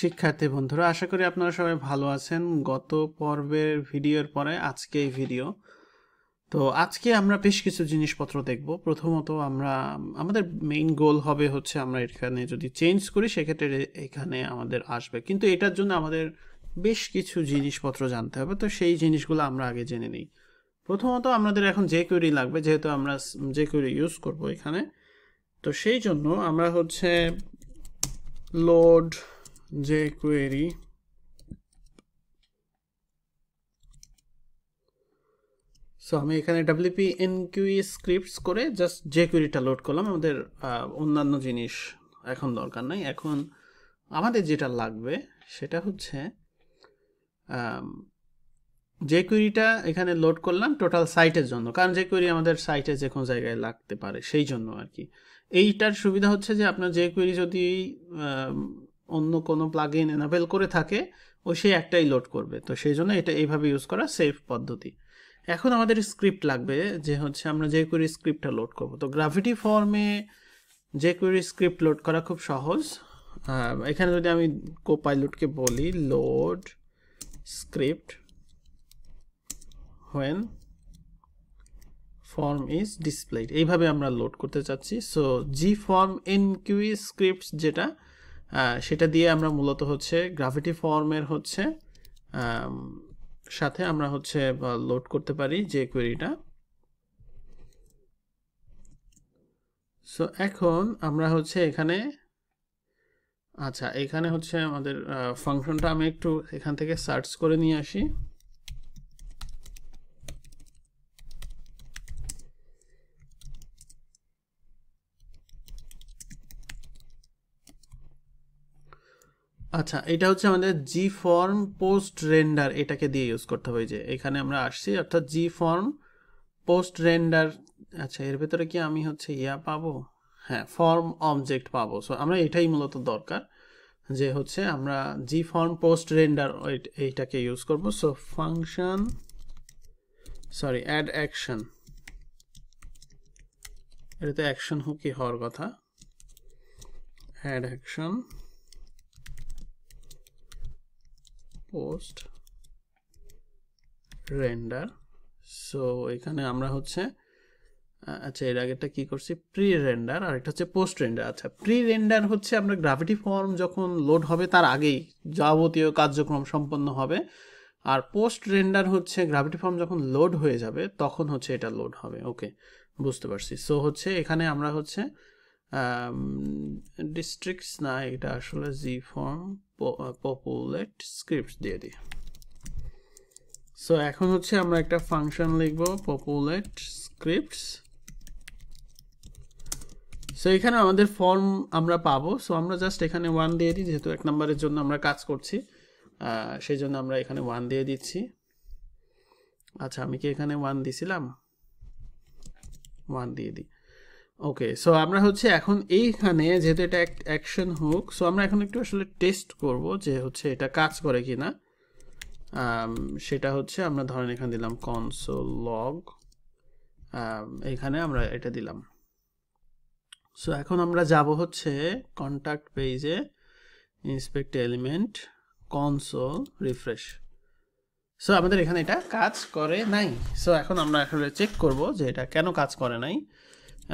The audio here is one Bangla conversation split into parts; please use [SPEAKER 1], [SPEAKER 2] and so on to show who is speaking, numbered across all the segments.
[SPEAKER 1] শিক্ষার্থী বন্ধুরা আশা করি আপনারা সবাই ভালো আছেন গত পর্বের ভিডিওর পরে আজকে এই ভিডিও তো আজকে আমরা বেশ কিছু জিনিসপত্র দেখব প্রথমত আমরা আমাদের মেইন গোল হবে হচ্ছে আমরা এখানে যদি চেঞ্জ করি সেক্ষেত্রে এখানে আমাদের আসবে কিন্তু এটার জন্য আমাদের বেশ কিছু জিনিসপত্র জানতে হবে তো সেই জিনিসগুলো আমরা আগে জেনে নিই প্রথমত আমাদের এখন যে কোয়েরি লাগবে যেহেতু আমরা যে কোয়েরি ইউজ করব এখানে তো সেই জন্য আমরা হচ্ছে লোড jQuery সো আমি এখানে ডাব্লিউপি এনকিউই স্ক্রিপ্টস করে জাস্ট যে কোয়েরিটা লোড করলাম আমাদের অন্যান্য জিনিস এখন দরকার নাই এখন আমাদের যেটা লাগবে সেটা হচ্ছে যে এখানে লোড করলাম টোটাল সাইটের জন্য কারণ যে আমাদের সাইটে যে কোনো জায়গায় লাগতে পারে সেই জন্য আর কি এইটার সুবিধা হচ্ছে যে আপনার যে যদি অন্য কোনো প্লাগ ইন এনাবেল করে থাকে ও সেই একটাই লোড করবে তো সেই জন্য এটা এইভাবে ইউজ করা সেফ পদ্ধতি এখন আমাদের স্ক্রিপ্ট লাগবে যে হচ্ছে আমরা যে কোয়েরি স্ক্রিপ্টটা লোড করব তো গ্রাভিটি ফর্মে যে কোয়েরি স্ক্রিপ্ট লোড করা খুব সহজ এখানে যদি আমি কোপাইলটকে বলি load script when form is displayed এইভাবে আমরা লোড করতে চাচ্ছি so G form enqueue script যেটা সেটা দিয়ে আমরা মূলত হচ্ছে গ্রাভিটি ফর্মের হচ্ছে সাথে আমরা হচ্ছে লোড করতে পারি যে কোয়েরিটা সো এখন আমরা হচ্ছে এখানে আচ্ছা এখানে হচ্ছে আমাদের ফাংশনটা আমি একটু এখান থেকে সার্চ করে নিয়ে আসি আচ্ছা এটা হচ্ছে আমাদের জি ফর্ম পোস্ট রেন্ডার এটাকে দিয়ে ইউজ করতে হবে যে এখানে আমরা আসছি অর্থাৎ জি ফর্ম পোস্ট রেন্ডার আচ্ছা এর ভেতরে কি আমি হচ্ছে ইয়া পাবো হ্যাঁ ফর্ম অবজেক্ট পাবো সো আমরা এটাই মূলত দরকার যে হচ্ছে আমরা জি ফর্ম পোস্ট রেন্ডার এইটাকে ইউজ করব so function sorry add action এটাতে অ্যাকশন হুকি হওয়ার কথা add action post render so এখানে আমরা হচ্ছে আচ্ছা এর আগেটা কি করছি প্রি রেন্ডার আর এটা হচ্ছে পোস্ট রেন্ডার আচ্ছা প্রি রেন্ডার হচ্ছে আমরা গ্রাভিটি ফর্ম যখন লোড হবে তার আগেই যাবতীয় কার্যক্রম সম্পন্ন হবে আর পোস্ট রেন্ডার হচ্ছে গ্রাভিটি ফর্ম যখন লোড হয়ে যাবে তখন হচ্ছে এটা লোড হবে ওকে বুঝতে পারছি সো হচ্ছে এখানে আমরা হচ্ছে ডিস্ট্রিক্টস না এটা আসলে জি ফর্ম পপুলেট স্ক্রিপ্ট দিয়ে দিই সো এখন হচ্ছে আমরা একটা ফাংশন লিখব পপুলেট স্ক্রিপ্টস সো এখানে আমাদের ফর্ম আমরা পাবো সো আমরা জাস্ট এখানে ওয়ান দিয়ে দিই যেহেতু এক নম্বরের জন্য আমরা কাজ করছি সেই জন্য আমরা এখানে ওয়ান দিয়ে দিচ্ছি আচ্ছা আমি কি এখানে ওয়ান দিছিলাম ওয়ান দিয়ে দিই ওকে সো আমরা হচ্ছে এখন এইখানে যেহেতু এটা অ্যাকশন হোক সো আমরা এখন একটু আসলে টেস্ট করব যে হচ্ছে এটা কাজ করে কি না um, সেটা হচ্ছে আমরা ধরেন এখানে দিলাম কনসোল লগ um, এখানে আমরা এটা দিলাম সো এখন আমরা যাব হচ্ছে কন্ট্যাক্ট পেজে inspect element console refresh so আমাদের এখানে এটা কাজ করে নাই সো এখন আমরা আসলে চেক করব যে এটা কেন কাজ করে নাই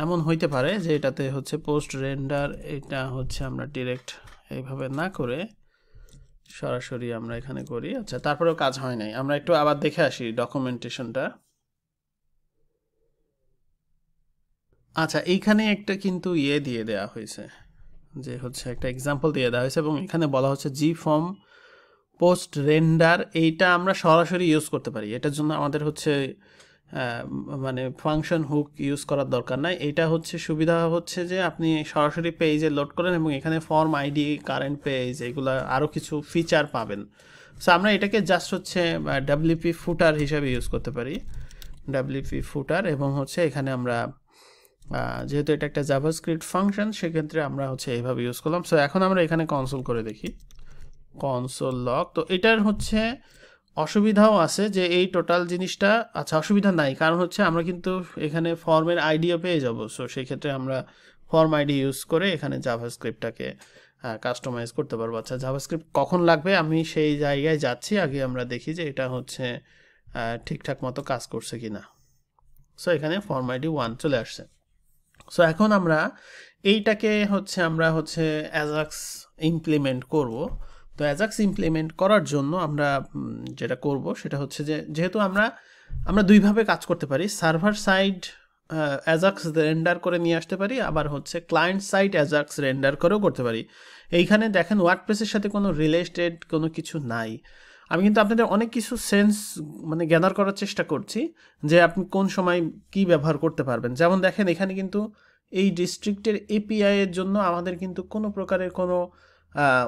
[SPEAKER 1] এমন হইতে পারে যে এটাতে হচ্ছে পোস্ট রেন্ডার এটা হচ্ছে আমরা ডিরেক্ট এইভাবে না করে সরাসরি আমরা এখানে করি আচ্ছা তারপরেও কাজ হয় নাই আমরা একটু আবার দেখে আসি ডকুমেন্টেশনটা আচ্ছা এইখানে একটা কিন্তু ইয়ে দিয়ে দেওয়া হয়েছে যে হচ্ছে একটা এক্সাম্পল দিয়ে দেওয়া হয়েছে এবং এখানে বলা হচ্ছে জি ফর্ম পোস্ট রেন্ডার এইটা আমরা সরাসরি ইউজ করতে পারি এটার জন্য আমাদের হচ্ছে মানে ফাংশন হুক ইউজ করার দরকার নাই এটা হচ্ছে সুবিধা হচ্ছে যে আপনি সরাসরি পেজে লোড করেন এবং এখানে ফর্ম আইডি কারেন্ট পেজ এগুলো আরও কিছু ফিচার পাবেন সো আমরা এটাকে জাস্ট হচ্ছে ডাব্লিউপি ফুটার হিসাবে ইউজ করতে পারি ডাব্লিউপি ফুটার এবং হচ্ছে এখানে আমরা যেহেতু এটা একটা জাভাস্ক্রিপ্ট ফাংশন সেক্ষেত্রে আমরা হচ্ছে এইভাবে ইউজ করলাম সো এখন আমরা এখানে কনসোল করে দেখি কনসোল লক তো এটার হচ্ছে অসুবিধাও আছে যে এই টোটাল জিনিসটা আচ্ছা অসুবিধা নাই কারণ হচ্ছে আমরা কিন্তু এখানে ফর্মের আইডিও পেয়ে যাব সো সেক্ষেত্রে আমরা ফর্ম আইডি ইউজ করে এখানে জাভাস্ক্রিপ্টটাকে কাস্টমাইজ করতে পারবো আচ্ছা জাভাস্ক্রিপ্ট কখন লাগবে আমি সেই জায়গায় যাচ্ছি আগে আমরা দেখি যে এটা হচ্ছে ঠিকঠাক মতো কাজ করছে কি না সো এখানে ফর্ম আইডি ওয়ান চলে আসছে সো এখন আমরা এইটাকে হচ্ছে আমরা হচ্ছে অ্যাজাক্স ইমপ্লিমেন্ট করবো তো অ্যাজাক্স ইমপ্লিমেন্ট করার জন্য আমরা যেটা করব সেটা হচ্ছে যে যেহেতু আমরা আমরা দুইভাবে কাজ করতে পারি সার্ভার সাইড অ্যাজাক্স রেন্ডার করে নিয়ে আসতে পারি আবার হচ্ছে ক্লায়েন্ট সাইড অ্যাজাক্স রেন্ডার করেও করতে পারি এইখানে দেখেন ওয়ার্ডপ্রেসের সাথে কোনো রিলেটেড কোনো কিছু নাই আমি কিন্তু আপনাদের অনেক কিছু সেন্স মানে গ্যাদার করার চেষ্টা করছি যে আপনি কোন সময় কি ব্যবহার করতে পারবেন যেমন দেখেন এখানে কিন্তু এই ডিস্ট্রিক্টের এপিআই এর জন্য আমাদের কিন্তু কোনো প্রকারের কোনো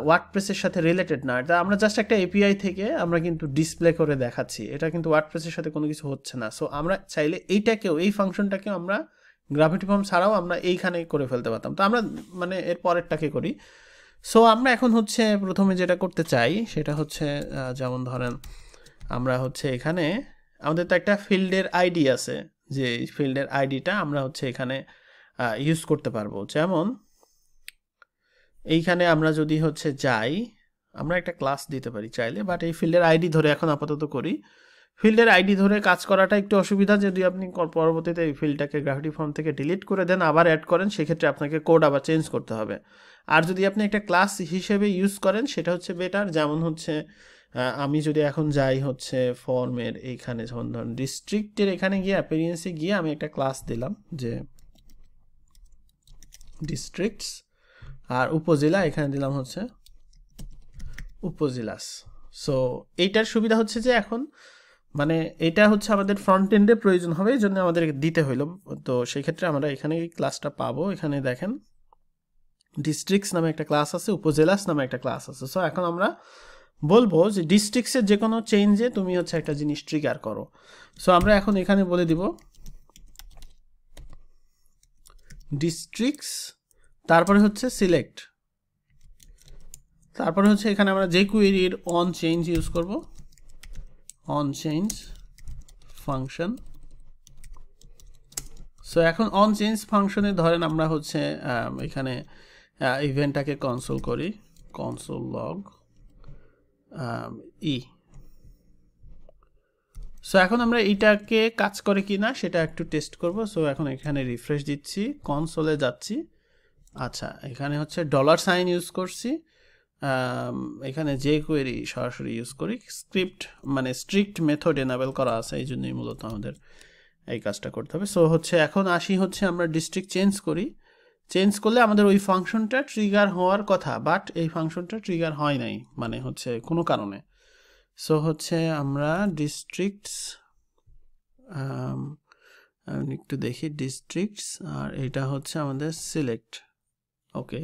[SPEAKER 1] ওয়ার্ডপ্রেসের সাথে রিলেটেড না এটা আমরা জাস্ট একটা এপিআই থেকে আমরা কিন্তু ডিসপ্লে করে দেখাচ্ছি এটা কিন্তু ওয়ার্ডপ্রেসের সাথে কোনো কিছু হচ্ছে না সো আমরা চাইলে এইটাকেও এই ফাংশনটাকেও আমরা গ্রাভিটি ফর্ম ছাড়াও আমরা এইখানে করে ফেলতে পারতাম তো আমরা মানে এর পরেরটাকে করি সো আমরা এখন হচ্ছে প্রথমে যেটা করতে চাই সেটা হচ্ছে যেমন ধরেন আমরা হচ্ছে এখানে আমাদের তো একটা ফিল্ডের আইডি আছে যে ফিল্ডের আইডিটা আমরা হচ্ছে এখানে ইউজ করতে পারবো যেমন এইখানে আমরা যদি হচ্ছে যাই আমরা একটা ক্লাস দিতে পারি চাইলে বাট এই ফিল্ডের আইডি ধরে এখন আপাতত করি ফিল্ডের আইডি ধরে কাজ করাটা একটু অসুবিধা যদি আপনি পরবর্তীতে এই ফিল্ডটাকে গ্রাফিটি ফর্ম থেকে ডিলিট করে দেন আবার অ্যাড করেন সেক্ষেত্রে আপনাকে কোড আবার চেঞ্জ করতে হবে আর যদি আপনি একটা ক্লাস হিসেবে ইউজ করেন সেটা হচ্ছে বেটার যেমন হচ্ছে আমি যদি এখন যাই হচ্ছে ফর্মের এইখানে যেমন ধরুন ডিস্ট্রিক্টের এখানে গিয়ে অ্যাপেরিয়েন্সে গিয়ে আমি একটা ক্লাস দিলাম যে ডিস্ট্রিক্টস আর উপজেলা এখানে দিলাম হচ্ছে উপজেলাস সো এইটার সুবিধা হচ্ছে যে এখন মানে এটা হচ্ছে আমাদের ফ্রন্ট এন্ডে প্রয়োজন হবে এই জন্য আমাদের দিতে হইল তো সেই ক্ষেত্রে আমরা এখানে ক্লাসটা পাবো এখানে দেখেন ডিস্ট্রিক্টস নামে একটা ক্লাস আছে উপজেলাস নামে একটা ক্লাস আছে সো এখন আমরা বলবো যে ডিস্ট্রিক্টসের যে কোনো চেঞ্জে তুমি হচ্ছে একটা জিনিস ট্রিগার করো সো আমরা এখন এখানে বলে দিব ডিস্ট্রিক্টস তারপরে হচ্ছে সিলেক্ট তারপরে হচ্ছে এখানে আমরা যে কুয়েরির অন চেঞ্জ ইউজ করব অন চেঞ্জ ফাংশন সো এখন অন চেঞ্জ ফাংশনে ধরেন আমরা হচ্ছে এখানে ইভেন্টটাকে কনসোল করি কনসোল লগ ই সো এখন আমরা এইটাকে কাজ করে কি না সেটা একটু টেস্ট করব সো এখন এখানে রিফ্রেশ দিচ্ছি কনসোলে যাচ্ছি আচ্ছা এখানে হচ্ছে ডলার সাইন ইউজ করছি এখানে যে কোয়েরি সরাসরি ইউজ করি স্ক্রিপ্ট মানে স্ট্রিক্ট মেথড এনাবেল করা আছে এই জন্যই মূলত আমাদের এই কাজটা করতে হবে সো হচ্ছে এখন আসি হচ্ছে আমরা ডিস্ট্রিক্ট চেঞ্জ করি চেঞ্জ করলে আমাদের ওই ফাংশনটা ট্রিগার হওয়ার কথা বাট এই ফাংশনটা ট্রিগার হয় নাই মানে হচ্ছে কোনো কারণে সো হচ্ছে আমরা ডিস্ট্রিক্টস একটু দেখি ডিস্ট্রিক্টস আর এটা হচ্ছে আমাদের সিলেক্ট ওকে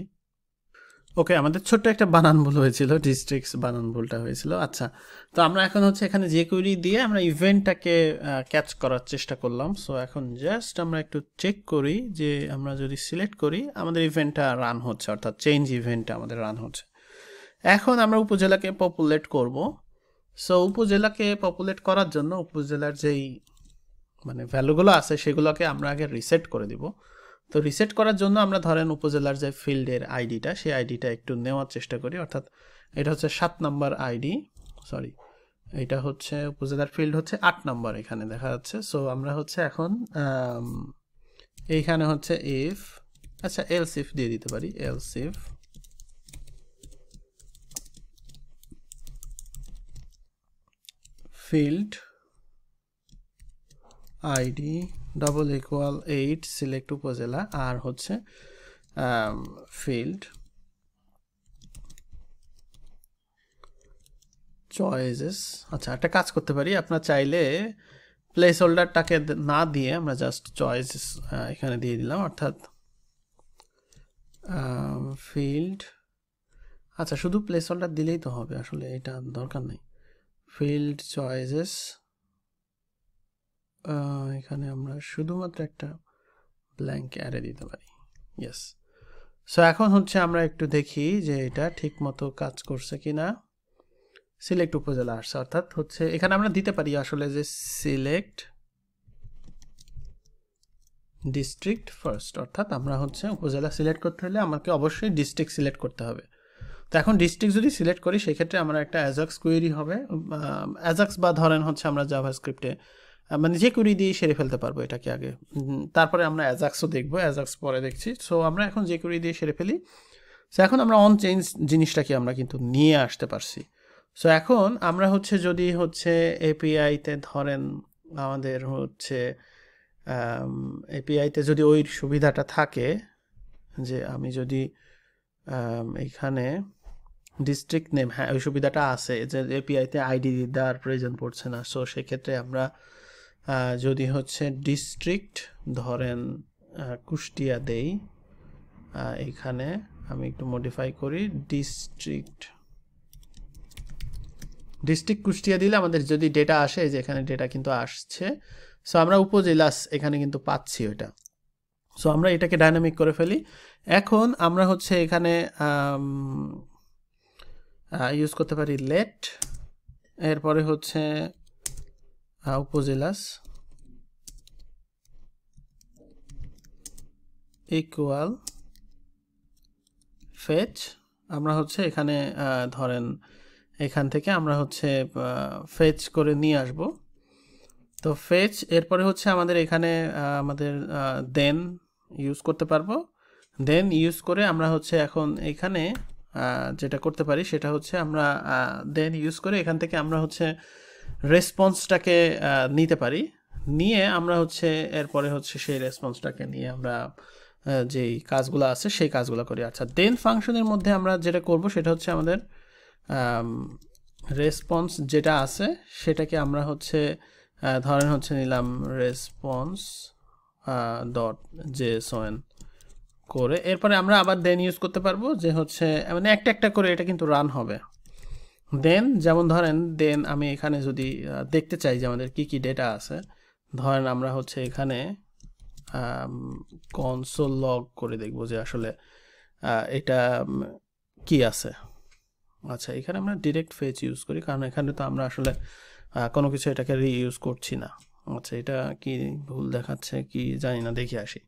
[SPEAKER 1] ওকে আমাদের ছোট্ট একটা বানান ভুল হয়েছিল ডিস্ট্রিক্স বানান ভুলটা হয়েছিল আচ্ছা তো আমরা এখন হচ্ছে এখানে যে কুইরি দিয়ে আমরা ইভেন্টটাকে ক্যাচ করার চেষ্টা করলাম সো এখন জাস্ট আমরা একটু চেক করি যে আমরা যদি সিলেক্ট করি আমাদের ইভেন্টটা রান হচ্ছে অর্থাৎ চেঞ্জ ইভেন্টটা আমাদের রান হচ্ছে এখন আমরা উপজেলাকে পপুলেট করব সো উপজেলাকে পপুলেট করার জন্য উপজেলার যেই মানে ভ্যালুগুলো আছে সেগুলোকে আমরা আগে রিসেট করে দিব তো রিসেট করার জন্য আমরা ধরেন উপজেলার যে ফিল্ডের আইডিটা সেই আইডিটা একটু নেওয়ার চেষ্টা করি অর্থাৎ এটা হচ্ছে সাত নাম্বার আইডি সরি এটা হচ্ছে উপজেলার ফিল্ড হচ্ছে আট নাম্বার এখানে দেখা যাচ্ছে সো আমরা হচ্ছে এখন এইখানে হচ্ছে ইফ আচ্ছা এল সিফ দিয়ে দিতে পারি else if field ID double equal eight select upazila আর হচ্ছে ফিল্ড um, চয়েসেস আচ্ছা একটা কাজ করতে পারি আপনার চাইলে প্লেস হোল্ডারটাকে না দিয়ে আমরা জাস্ট চয়েসেস এখানে দিয়ে দিলাম অর্থাৎ ফিল্ড um, আচ্ছা শুধু প্লেস হোল্ডার দিলেই তো হবে আসলে এটা দরকার নেই ফিল্ড চয়েসেস এখানে আমরা শুধুমাত্র একটা ব্ল্যাঙ্ক অ্যারে দিতে পারি ইয়েস সো এখন হচ্ছে আমরা একটু দেখি যে এটা ঠিক মতো কাজ করছে কি না সিলেক্ট উপজেলা আসছে অর্থাৎ হচ্ছে এখানে আমরা দিতে পারি আসলে যে সিলেক্ট ডিস্ট্রিক্ট ফার্স্ট অর্থাৎ আমরা হচ্ছে উপজেলা সিলেক্ট করতে হলে আমাকে অবশ্যই ডিস্ট্রিক্ট সিলেক্ট করতে হবে তো এখন ডিস্ট্রিক্ট যদি সিলেক্ট করি সেক্ষেত্রে আমরা একটা অ্যাজাক্স কোয়েরি হবে অ্যাজাক্স বা ধরেন হচ্ছে আমরা জাভা স্ক্রিপ্টে মানে যে কুড়ি দিয়ে সেরে ফেলতে পারবো এটাকে আগে তারপরে আমরা অ্যাজাক্সও দেখবো অ্যাজাক্স পরে দেখছি সো আমরা এখন যে কুড়ি দিয়ে সেরে ফেলি সো এখন আমরা অন চেঞ্জ জিনিসটাকে আমরা কিন্তু নিয়ে আসতে পারছি সো এখন আমরা হচ্ছে যদি হচ্ছে এপিআইতে ধরেন আমাদের হচ্ছে এপিআইতে যদি ওই সুবিধাটা থাকে যে আমি যদি এখানে ডিস্ট্রিক্ট নেম হ্যাঁ ওই সুবিধাটা আছে যে এপিআইতে আইডি দেওয়ার প্রয়োজন পড়ছে না সো সেক্ষেত্রে আমরা যদি হচ্ছে ডিস্ট্রিক্ট ধরেন কুষ্টিয়া দেই এখানে আমি একটু মডিফাই করি ডিস্ট্রিক্ট ডিস্ট্রিক্ট কুষ্টিয়া দিলে আমাদের যদি ডেটা আসে যে এখানে ডেটা কিন্তু আসছে সো আমরা উপজেলা এখানে কিন্তু পাচ্ছি ওটা সো আমরা এটাকে ডাইনামিক করে ফেলি এখন আমরা হচ্ছে এখানে ইউজ করতে পারি লেট এরপরে হচ্ছে উপজেলাস equal fetch আমরা হচ্ছে এখানে ধরেন এখান থেকে আমরা হচ্ছে ফেচ করে নিয়ে আসব তো ফেচ এরপরে হচ্ছে আমাদের এখানে আমাদের দেন ইউজ করতে পারবো দেন ইউজ করে আমরা হচ্ছে এখন এখানে যেটা করতে পারি সেটা হচ্ছে আমরা দেন ইউজ করে এখান থেকে আমরা হচ্ছে রেসপন্সটাকে নিতে পারি নিয়ে আমরা হচ্ছে এরপরে হচ্ছে সেই রেসপন্সটাকে নিয়ে আমরা যেই কাজগুলো আছে সেই কাজগুলো করি আচ্ছা দেন ফাংশনের মধ্যে আমরা যেটা করব সেটা হচ্ছে আমাদের রেসপন্স যেটা আছে সেটাকে আমরা হচ্ছে ধরেন হচ্ছে নিলাম রেসপন্স ডট জে সোয়েন করে এরপরে আমরা আবার দেন ইউজ করতে পারবো যে হচ্ছে মানে একটা একটা করে এটা কিন্তু রান হবে দেন যেমন ধরেন দেন আমি এখানে যদি দেখতে চাই যে আমাদের কী কী ডেটা আছে ধরেন আমরা হচ্ছে এখানে কনসোল লগ করে দেখব যে আসলে এটা কি আছে আচ্ছা এখানে আমরা ডিরেক্ট ফেজ ইউজ করি কারণ এখানে তো আমরা আসলে কোনো কিছু এটাকে রিইউজ করছি না আচ্ছা এটা কি ভুল দেখাচ্ছে কি জানি না দেখে আসি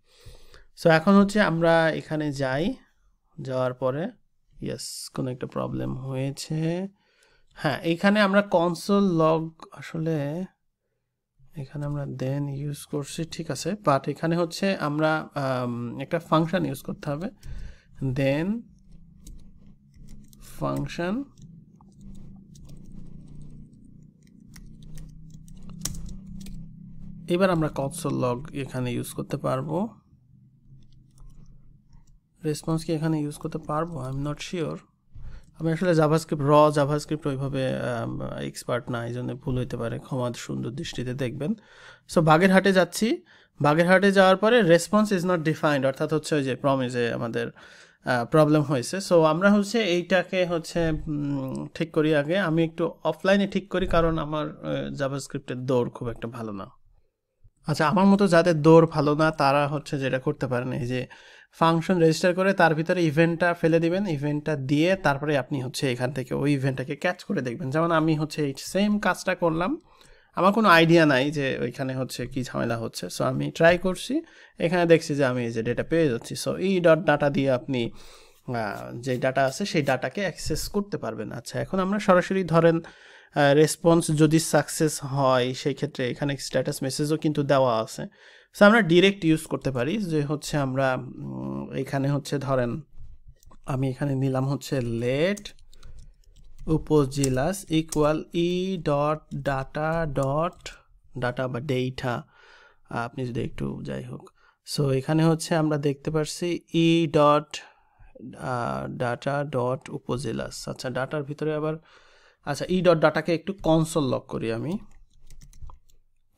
[SPEAKER 1] সো এখন হচ্ছে আমরা এখানে যাই যাওয়ার পরে ইয়েস কোনো একটা প্রবলেম হয়েছে হ্যাঁ এখানে আমরা কনসোল লগ আসলে এখানে আমরা দেন ইউজ করছি ঠিক আছে বাট এখানে হচ্ছে আমরা একটা ফাংশন ইউজ করতে হবে দেন ফাংশন এবার আমরা কনসোল লগ এখানে ইউজ করতে পারবো রেসপন্স কি এখানে ইউজ করতে পারবো আই এম নট শিওর আমি আসলে জাভাস্ক্রিপ্ট র জাভাস্ক্রিপ্ট ওইভাবে এক্সপার্ট না এই জন্য ভুল হইতে পারে ক্ষমা সুন্দর দৃষ্টিতে দেখবেন সো বাগেরহাটে যাচ্ছি বাগেরহাটে যাওয়ার পরে রেসপন্স ইজ নট ডিফাইন্ড অর্থাৎ হচ্ছে ওই যে প্রমিজে আমাদের প্রবলেম হয়েছে সো আমরা হচ্ছে এইটাকে হচ্ছে ঠিক করি আগে আমি একটু অফলাইনে ঠিক করি কারণ আমার জাভাস্ক্রিপ্টের দৌড় খুব একটা ভালো না আচ্ছা আমার মতো যাদের দৌড় ভালো না তারা হচ্ছে যেটা করতে পারেন এই যে ফাংশন রেজিস্টার করে তার ভিতরে ইভেন্টটা ফেলে দিবেন ইভেন্টটা দিয়ে তারপরে আপনি হচ্ছে এখান থেকে ওই ইভেন্টটাকে ক্যাচ করে দেখবেন যেমন আমি হচ্ছে এই সেম কাজটা করলাম আমার কোনো আইডিয়া নাই যে ওইখানে হচ্ছে কি ঝামেলা হচ্ছে সো আমি ট্রাই করছি এখানে দেখছি যে আমি এই যে ডেটা পেয়ে যাচ্ছি সো এই ডট ডাটা দিয়ে আপনি যে ডাটা আছে সেই ডাটাকে অ্যাক্সেস করতে পারবেন আচ্ছা এখন আমরা সরাসরি ধরেন রেসপন্স যদি সাকসেস হয় সেই ক্ষেত্রে এখানে স্ট্যাটাস মেসেজও কিন্তু দেওয়া আছে সো আমরা ডিরেক্ট ইউজ করতে পারি যে হচ্ছে আমরা এখানে হচ্ছে ধরেন আমি এখানে নিলাম হচ্ছে let upazilas equal E dot data dot data বা ডেইটা আপনি যদি একটু যাই হোক সো এখানে হচ্ছে আমরা দেখতে পারছি E dot data dot upazilas আচ্ছা ডাটার ভিতরে আবার আচ্ছা ই ডট ডাটাকে একটু কনসোল লক করি আমি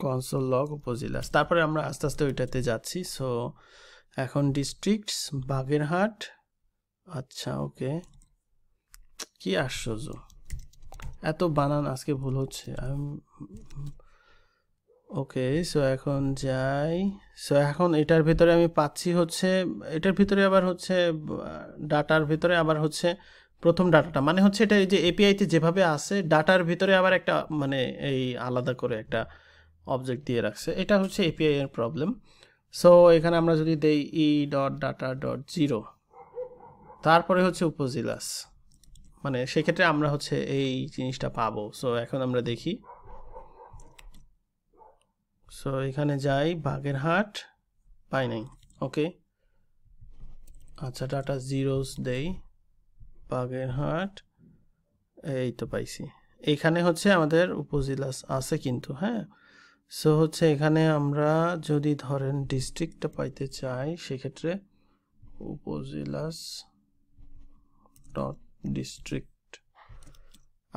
[SPEAKER 1] কনসোল লক উপজেলা তারপরে আমরা আস্তে আস্তে ওইটাতে যাচ্ছি সো এখন ডিস্ট্রিক্ট বাগেরহাট আচ্ছা ওকে কি আশ্চর্য এত বানান আজকে ভুল হচ্ছে ওকে সো এখন যাই সো এখন এটার ভিতরে আমি পাচ্ছি হচ্ছে এটার ভিতরে আবার হচ্ছে ডাটার ভিতরে আবার হচ্ছে প্রথম ডাটাটা মানে হচ্ছে এটা যে এপিআইতে যেভাবে আছে ডাটার ভিতরে আবার একটা মানে এই আলাদা করে একটা অবজেক্ট দিয়ে রাখছে এটা হচ্ছে এপিআই এর প্রবলেম সো এখানে আমরা যদি দেই E dot data dot zero তারপরে হচ্ছে উপজিলাস মানে সেক্ষেত্রে আমরা হচ্ছে এই জিনিসটা পাবো সো এখন আমরা দেখি সো এখানে যাই বাগেরহাট পাই নাই ওকে আচ্ছা ডাটা জিরোস দেই বাগেরহাট এই তো পাইছি এইখানে হচ্ছে আমাদের উপজেলা আছে কিন্তু হ্যাঁ সো হচ্ছে এখানে আমরা যদি ধরেন ডিস্ট্রিক্টটা পাইতে চাই সেক্ষেত্রে উপজেলাস ডট ডিস্ট্রিক্ট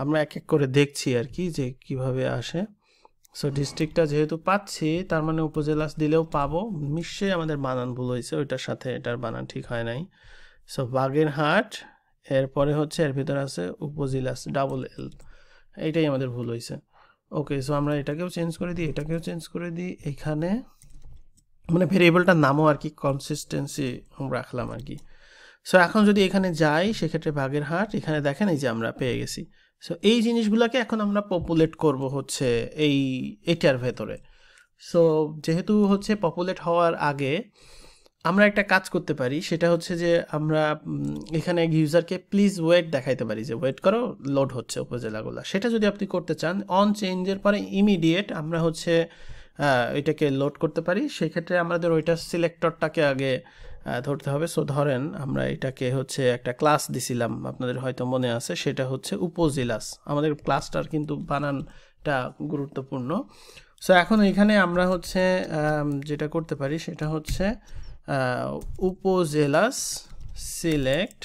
[SPEAKER 1] আমরা এক এক করে দেখছি আর কি যে কিভাবে আসে সো ডিস্ট্রিক্টটা যেহেতু পাচ্ছি তার মানে উপজেলাস দিলেও পাবো নিশ্চয়ই আমাদের বানান ভুল হয়েছে ওইটার সাথে এটার বানান ঠিক হয় নাই সো বাগেরহাট এরপরে হচ্ছে এর ভিতরে আছে উপজিলাস ডাবল এল এইটাই আমাদের ভুল হয়েছে ওকে সো আমরা এটাকেও চেঞ্জ করে দিই এটাকেও চেঞ্জ করে দিই এখানে মানে ভেরিয়েবলটার নামও আর কি কনসিস্টেন্সি রাখলাম আর কি সো এখন যদি এখানে যাই সেক্ষেত্রে বাঘের হাট এখানে দেখেন এই যে আমরা পেয়ে গেছি সো এই জিনিসগুলোকে এখন আমরা পপুলেট করব হচ্ছে এই এটার ভেতরে সো যেহেতু হচ্ছে পপুলেট হওয়ার আগে আমরা একটা কাজ করতে পারি সেটা হচ্ছে যে আমরা এখানে ইউজারকে প্লিজ ওয়েট দেখাইতে পারি যে ওয়েট করো লোড হচ্ছে উপজেলাগুলো সেটা যদি আপনি করতে চান অন চেঞ্জের পরে ইমিডিয়েট আমরা হচ্ছে এটাকে লোড করতে পারি সেক্ষেত্রে আমাদের ওইটা সিলেক্টরটাকে আগে ধরতে হবে সো ধরেন আমরা এটাকে হচ্ছে একটা ক্লাস দিছিলাম আপনাদের হয়তো মনে আছে সেটা হচ্ছে উপজেলাস আমাদের ক্লাসটার কিন্তু বানানটা গুরুত্বপূর্ণ সো এখন এখানে আমরা হচ্ছে যেটা করতে পারি সেটা হচ্ছে উপজেলাস সিলেক্ট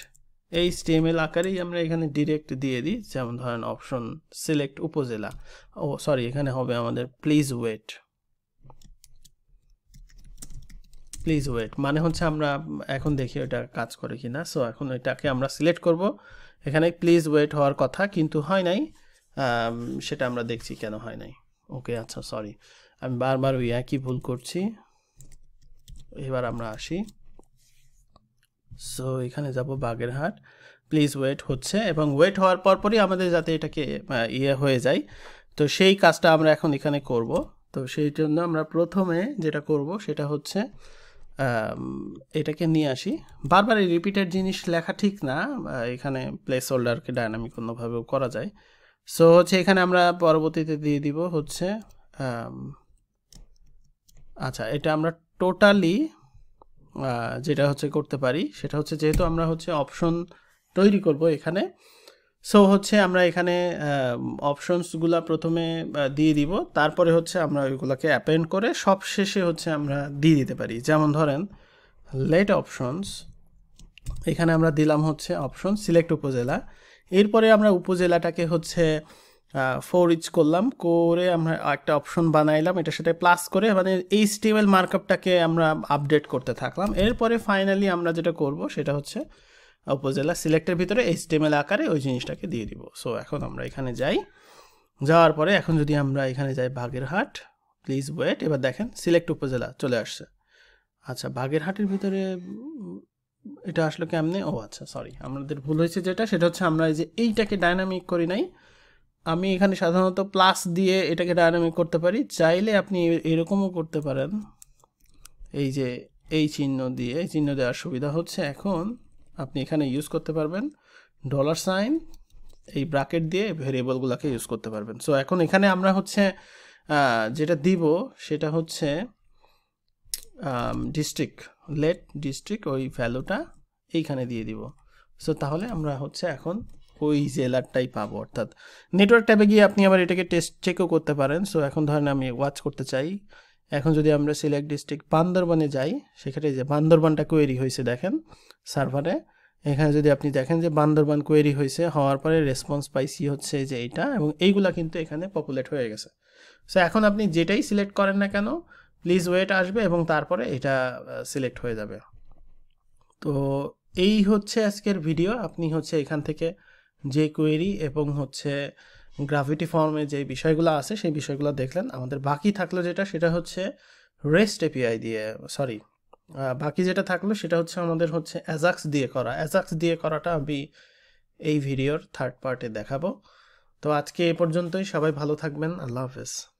[SPEAKER 1] এই এল আকারেই আমরা এখানে ডিরেক্ট দিয়ে দিই যেমন ধরেন অপশন সিলেক্ট উপজেলা ও সরি এখানে হবে আমাদের প্লিজ ওয়েট প্লিজ ওয়েট মানে হচ্ছে আমরা এখন দেখি ওটা কাজ করে কি না সো এখন এটাকে আমরা সিলেক্ট করব এখানে প্লিজ ওয়েট হওয়ার কথা কিন্তু হয় নাই সেটা আমরা দেখছি কেন হয় নাই ওকে আচ্ছা সরি আমি বারবার ওই একই ভুল করছি এবার আমরা আসি সো এখানে যাব বাগেরহাট প্লিজ ওয়েট হচ্ছে এবং ওয়েট হওয়ার পরপরই আমাদের যাতে এটাকে ইয়ে হয়ে যায় তো সেই কাজটা আমরা এখন এখানে করব তো সেই জন্য আমরা প্রথমে যেটা করব সেটা হচ্ছে এটাকে নিয়ে আসি বারবার এই রিপিটেড জিনিস লেখা ঠিক না এখানে প্লেস হোল্ডারকে ডায়নামিক অন্যভাবেও করা যায় সো হচ্ছে এখানে আমরা পরবর্তীতে দিয়ে দিব হচ্ছে আচ্ছা এটা আমরা টোটালি যেটা হচ্ছে করতে পারি সেটা হচ্ছে যেহেতু আমরা হচ্ছে অপশন তৈরি করব এখানে সো হচ্ছে আমরা এখানে অপশনসগুলা প্রথমে দিয়ে দিব তারপরে হচ্ছে আমরা ওইগুলোকে অ্যাপেন্ড করে সব শেষে হচ্ছে আমরা দিয়ে দিতে পারি যেমন ধরেন লেট অপশনস এখানে আমরা দিলাম হচ্ছে অপশন সিলেক্ট উপজেলা এরপরে আমরা উপজেলাটাকে হচ্ছে ফোর ইচ করলাম করে আমরা একটা অপশন বানাইলাম এটার সাথে প্লাস করে মানে এই স্টিমেল মার্কআপটাকে আমরা আপডেট করতে থাকলাম এরপরে ফাইনালি আমরা যেটা করব সেটা হচ্ছে উপজেলা সিলেক্টের ভিতরে এইচ আকারে ওই জিনিসটাকে দিয়ে দিব সো এখন আমরা এখানে যাই যাওয়ার পরে এখন যদি আমরা এখানে যাই বাগেরহাট প্লিজ ওয়েট এবার দেখেন সিলেক্ট উপজেলা চলে আসছে আচ্ছা বাগেরহাটের ভিতরে এটা আসলো কেমনে ও আচ্ছা সরি আমাদের ভুল হয়েছে যেটা সেটা হচ্ছে আমরা এই যে এইটাকে ডাইনামিক করি নাই আমি এখানে সাধারণত প্লাস দিয়ে এটাকে ডায়নামিক করতে পারি চাইলে আপনি এরকমও করতে পারেন এই যে এই চিহ্ন দিয়ে এই চিহ্ন দেওয়ার সুবিধা হচ্ছে এখন আপনি এখানে ইউজ করতে পারবেন ডলার সাইন এই ব্রাকেট দিয়ে ভেরিয়েবলগুলোকে ইউজ করতে পারবেন সো এখন এখানে আমরা হচ্ছে যেটা দিব সেটা হচ্ছে ডিস্ট্রিক্ট লেট ডিস্ট্রিক্ট ওই ভ্যালুটা এইখানে দিয়ে দিব সো তাহলে আমরা হচ্ছে এখন ওই জেলারটাই পাবো অর্থাৎ নেটওয়ার্ক ট্যাবে গিয়ে আপনি আবার এটাকে টেস্ট চেকও করতে পারেন সো এখন ধরেন আমি ওয়াচ করতে চাই এখন যদি আমরা সিলেক্ট ডিস্ট্রিক্ট বান্দরবানে যাই সেখানে যে বান্দরবানটা কোয়েরি হয়েছে দেখেন সার্ভারে এখানে যদি আপনি দেখেন যে বান্দরবান কোয়েরি হয়েছে হওয়ার পরে রেসপন্স পাইসি হচ্ছে যে এইটা এবং এইগুলা কিন্তু এখানে পপুলেট হয়ে গেছে সো এখন আপনি যেটাই সিলেক্ট করেন না কেন প্লিজ ওয়েট আসবে এবং তারপরে এটা সিলেক্ট হয়ে যাবে তো এই হচ্ছে আজকের ভিডিও আপনি হচ্ছে এখান থেকে যে কোয়েরি এবং হচ্ছে গ্রাভিটি ফর্মে যে বিষয়গুলো আছে সেই বিষয়গুলো দেখলেন আমাদের বাকি থাকলো যেটা সেটা হচ্ছে রেস্ট এপিআই দিয়ে সরি বাকি যেটা থাকলো সেটা হচ্ছে আমাদের হচ্ছে অ্যাজাক্স দিয়ে করা অ্যাজাক্স দিয়ে করাটা আমি এই ভিডিওর থার্ড পার্টে দেখাবো তো আজকে এ পর্যন্তই সবাই ভালো থাকবেন আল্লাহ হাফেজ